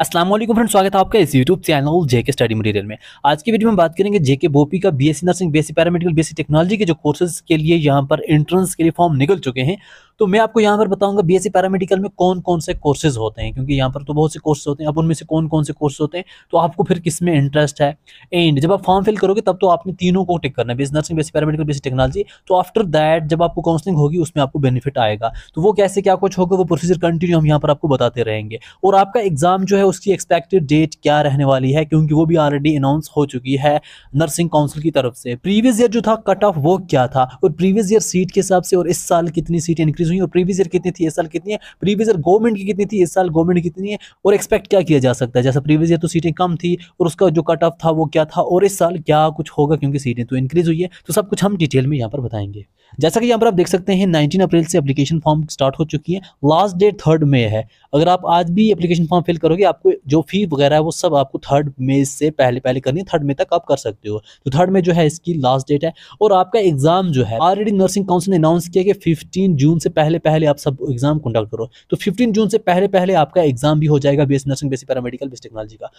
Aslam friend स्वागत है आपका इस YouTube channel JK study material में आज की वीडियो में बात करेंगे जेके बोपी का BSc nursing BSc paramedical BSc technology के जो कोर्सेज के लिए यहाँ पर एंट्रेंस के लिए फॉर्म निकल चुके हैं तो मैं आपको यहाँ पर बताऊंगा बीएससी पैरामेडिकल में कौन कौन से कोर्सेज होते हैं क्योंकि यहाँ पर तो बहुत से कोर्स होते हैं अब उनमें से कौन कौन से कोर्स होते हैं तो आपको फिर किस में इंटरेस्ट है एंड जब आप फॉर्म फिल करोगे तब तो आपने तीनों को टिक करना है BSc nursing basic paramedical basic technology तो आफ्टर दैट जब आपको काउंसलिंग होगी उसमें आपको बेनिफिट आएगा तो वो कैसे क्या कुछ होगा वो प्रोसीजर कंटिन्यू हम यहाँ पर आपको बताते रहेंगे और आपका एग्जाम जो है उसकी एक्सपेक्टेड डेट क्या रहने वाली है क्योंकि वो भी ऑलरेडी अनाउंस हो चुकी है नर्सिंग काउंसिल की तरफ से प्रीवियस ईयर जो था कट ऑफ वो क्या था और प्रीवियस ईयर सीट के हिसाब से और इस साल कितनी सीट इंक्रीज हुई और प्रीवियस ईयर कितनी थी इस साल कितनी है प्रीवियस ईयर गवर्नमेंट की कितनी थी इस साल गवर्नमेंट कितनी है और एक्सपेक्ट क्या किया जा सकता है जैसा प्रीवियस ईयर तो सीटें कम थी और उसका जो कट ऑफ था वो क्या था और इस साल क्या कुछ होगा क्योंकि सीटें तो इंक्रीज हुई है तो सब कुछ हम डिटेल में यहाँ पर बताएंगे जैसा कि यहाँ पर आप देख सकते हैं 19 अप्रैल से एप्लीकेशन फॉर्म स्टार्ट हो चुकी है लास्ट डेट थर्ड मे है अगर आप आज भी एप्लीकेशन फॉर्म फिल करोगे आप आपको जो फी वगैरह है वो सब आपको थर्ड मे से पहले पहले करनी है थर्ड मे तक आप कर सकते हो तो थर्ड मे जो है इसकी लास्ट डेट है और आपका एग्जाम जो है ऑलरेडी नर्सिंग काउंसिल ने अनाउंस किया कि फिफ्टीन जून से पहले पहले आप सब एग्जाम कंडक्ट करो तो फिफ्टीन जून से पहले पहले आपका एग्जाम भी हो जाएगा B nursing basic paramedical base technology का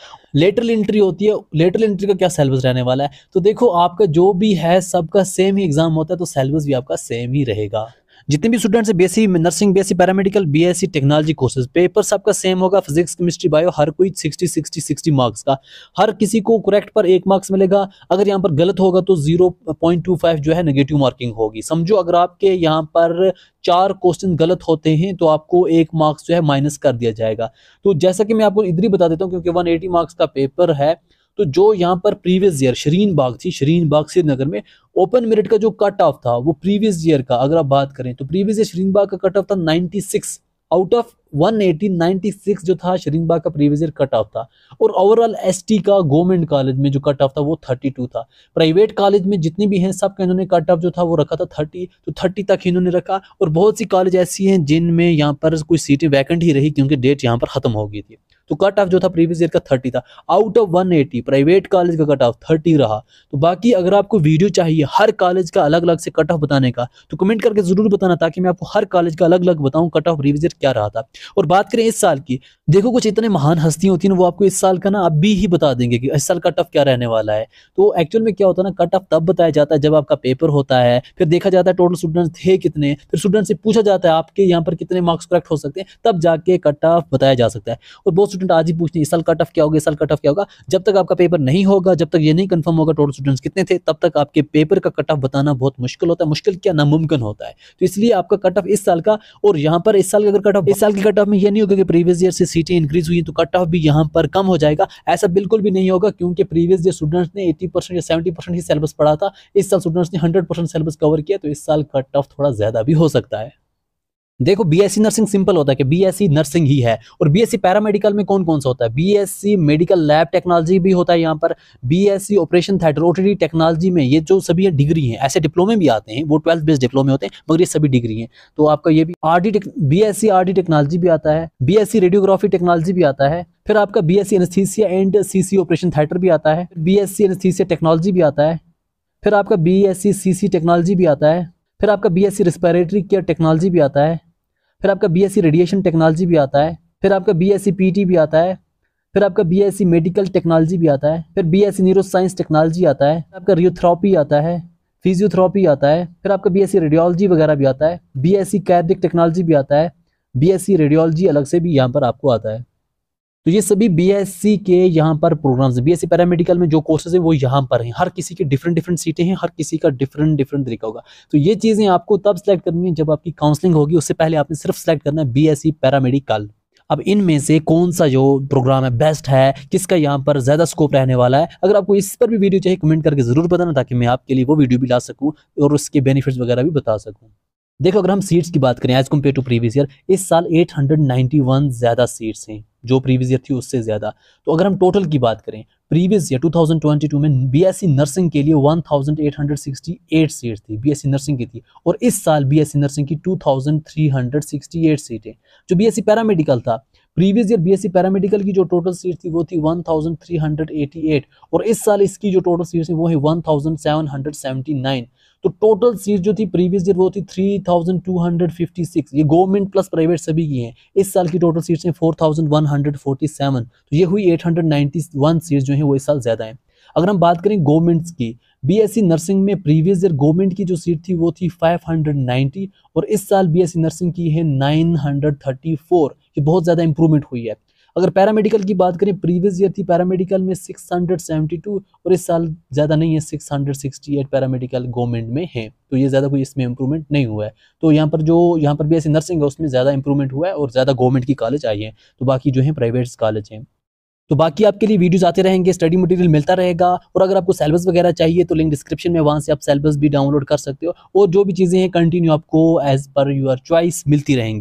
लेटरल एंट्री होती है लेटरल एंट्री का क्या सिलेबस रहने वाला है तो देखो आपका जो भी है सबका सेम ही एग्जाम होता है तो सिलेबस भी आपका सेम ही रहेगा जितने भी स्टूडेंट्स हैं BSc nursing BSc paramedical BSc technology courses paper सबका सेम होगा फिजिक्स केमिस्ट्री बायो हर कोई सिक्सटी सिक्सटी सिक्सटी मार्क्स का हर किसी को करेक्ट पर एक मार्क्स मिलेगा अगर यहाँ पर गलत होगा तो जीरो पॉइंट टू फाइव जो है नेगेटिव मार्किंग होगी समझो अगर आपके यहाँ पर चार क्वेश्चन गलत होते हैं तो आपको एक मार्क्स जो है माइनस कर दिया जाएगा तो जैसा कि मैं आपको इधर ही बता देता हूँ क्योंकि वन मार्क्स का पेपर है तो जो यहाँ पर प्रीवियस ईयर शरीन बाग थी शरीन बाग श्रीनगर में ओपन मेरिट का जो कट ऑफ था वो प्रीवियस ईयर का अगर आप बात करें तो प्रीवियस ईयर शरीन बाग का कट ऑफ था 96 आउट ऑफ 180 96 जो था शरीन बाग का प्रीवियस ईयर कट ऑफ था और ओवरऑल एसटी का गवर्नमेंट कॉलेज में जो कट ऑफ था वो 32 था प्राइवेट कॉलेज में जितने भी हैं सब का इन्होंने कट ऑफ जो था वो रखा था 30 तो 30 तक इन्होंने रखा और बहुत सी कॉलेज ऐसी हैं जिनमें यहाँ पर कुछ सीटें वैकेंट ही रही क्योंकि डेट यहाँ पर ख़त्म हो गई थी तो कट ऑफ जो था प्रीवियस ईयर का थर्टी था out of one eighty private college का कट ऑफ थर्टी रहा तो बाकी अगर आपको वीडियो चाहिए हर कॉलेज का अलग अलग से कट ऑफ बताने का तो कमेंट करके ज़रूर बताना ताकि मैं आपको हर कॉलेज का अलग अलग बताऊँ कट ऑफ प्रीवियस ईयर क्या रहा था और बात करें इस साल की देखो कुछ इतने महान हस्तियाँ होती ना वो आपको इस साल का ना अभी ही बता देंगे कि इस साल कट ऑफ क्या रहने वाला है तो एक्चुअल में क्या होता है ना कट ऑफ तब बताया जाता है जब आपका पेपर होता है फिर देखा जाता है टोटल स्टूडेंट थे कितने फिर स्टूडेंट से पूछा जाता है आपके यहाँ पर कितने मार्क्स करेक्ट हो सकते हैं तब जाके कट ऑफ बताया जा सकता है और बहुत स्टूडेंट आज ही पूछते हैं इस साल कट ऑफ क्या होगा साल कट ऑफ क्या होगा जब तक आपका पेपर नहीं होगा जब तक ये नहीं कंफर्म होगा टोटल स्टूडेंट्स कितने थे तब तक आपके पेपर का कट ऑफ बताना बहुत मुश्किल होता है मुश्किल क्या नामुमकिन होता है तो इसलिए आपका कट ऑफ इस साल का और यहाँ पर इस साल का अगर कट ऑफ इस साल के कट ऑफ में यह नहीं होगा कि प्रीवियस ईयर से सीटें इंक्रीज हुई तो कट ऑफ भी यहाँ पर कम हो जाएगा ऐसा बिल्कुल भी नहीं होगा क्योंकि प्रीवियस ईयर स्टूडेंट्स ने एटी या सेवेंटी ही सिलेबस पढ़ा था इस साल स्टूडेंट्स ने हंड्रेड सिलेबस कवर किया तो इस साल कट ऑफ थोड़ा ज़्यादा भी हो सकता है देखो बीएससी नर्सिंग सिंपल होता है कि बीएससी नर्सिंग ही है और बीएससी पैरामेडिकल में कौन कौन सा होता है बीएससी मेडिकल लैब टेक्नोलॉजी भी होता है यहाँ पर बीएससी ऑपरेशन थेटरोटरी टेक्नोलॉजी में ये जो सभी है डिग्री हैं ऐसे डिप्लोमे भी आते हैं वो ट्वेल्थ बेस्ड डिप्लोमे होते हैं मगर ये सभी डिग्री हैं तो आपका ये भी आर डी बीएससी टेक्नोलॉजी भी आता है बी रेडियोग्राफी टेक्नोलॉजी भी आता है फिर आपका B S and C operation theatre भी आता है बी एस टेक्नोलॉजी भी आता है फिर आपका बी एस टेक्नोलॉजी भी आता है फिर आपका सी रेस्पिरेटरी केयर टेक्नोलॉजी भी आता है फिर आपका सी रेडिएशन टेक्नोलॉजी भी आता है फिर आपका पी टी भी आता है फिर आपका सी मेडिकल टेक्नोलॉजी भी आता है फिर सी न्यूरो साइंस टेक्नोलॉजी आता है आपका रियोथेरापी आता है फिजियोथ्रापी आता है फिर आपका बी सी रेडियोलॉजी वगैरह भी आता है सी कैदिक टेक्नोलॉजी भी आता है बी सी रेडियोलॉजी अलग से भी यहाँ पर आपको आता है तो ये सभी बीएससी के यहाँ पर प्रोग्राम्स बीएससी पैरामेडिकल में जो कोर्सेज हैं वो यहाँ पर हैं हर किसी की डिफरेंट डिफरेंट सीटें हैं हर किसी का डिफरेंट डिफरेंट तरीका होगा तो ये चीज़ें आपको तब सेलेक्ट करनी है जब आपकी काउंसलिंग होगी उससे पहले आपने सिर्फ सेलेक्ट करना है बीएससी पैरामेडिकल अब इनमें से कौन सा जो प्रोग्राम है बेस्ट है किसका यहाँ पर ज़्यादा स्कोप रहने वाला है अगर आपको इस पर भी वीडियो चाहिए कमेंट करके ज़रूर बताना ताकि मैं आपके लिए वो वीडियो भी ला सकूँ और उसके बेनिफिट्स वगैरह भी बता सकूँ देखो अगर हम सीट्स की बात करें as compare to previous year इस साल 891 ज़्यादा सीट्स हैं जो प्रीवियस ईयर थी उससे ज़्यादा तो अगर हम टोटल की बात करें प्रीवियस ईयर 2022 में बीएससी नर्सिंग e के लिए 1868 सीट थी बीएससी नर्सिंग e की थी और इस साल बीएससी नर्सिंग e की 2368 सीटें जो बीएससी पैरामेडिकल था प्रीवियस ईयर बीएससी पैरामेडिकल की जो टोटल सीट थी वो थी 1388 और इस साल इसकी जो टोटल सीट थी वो है 1779 तो टोटल सीट जो थी प्रीवियस ईयर वो थी 3256 ये गवर्नमेंट प्लस प्राइवेट सभी की हैं इस साल की टोटल सीट्स हैं 4147 तो ये हुई 891 सीट्स जो हैं वो इस साल ज़्यादा हैं अगर हम बात करें गवर्नमेंट्स की बीएससी नर्सिंग में प्रीवियस ईयर गवर्नमेंट की जो सीट थी वो थी 590 और इस साल बीएससी नर्सिंग की है 934 ये बहुत ज़्यादा इंप्रूवमेंट हुई है अगर पैरामेडिकल की बात करें प्रीवियस ईयर थी पैरामेडिकल में 672 और इस साल ज़्यादा नहीं है 668 पैरामेडिकल गवर्नमेंट में है तो ये ज़्यादा कोई इसमें इंप्रूवमेंट नहीं हुआ है तो यहाँ पर जो यहाँ पर भी ऐसी नर्सिंग है उसमें ज़्यादा इंप्रूवमेंट हुआ है और ज़्यादा गवर्नमेंट की कॉलेज आई है तो बाकी जो है प्राइवेट कॉलेज हैं तो बाकी आपके लिए वीडियोस आते रहेंगे स्टडी मटेरियल मिलता रहेगा और अगर आपको सेलेबस वगैरह चाहिए तो लिंक डिस्क्रिप्शन में वहाँ से आप सेलेबस भी डाउनलोड कर सकते हो और जो भी चीज़ें हैं कंटिन्यू आपको एज़ पर यूर चॉइस मिलती रहेंगी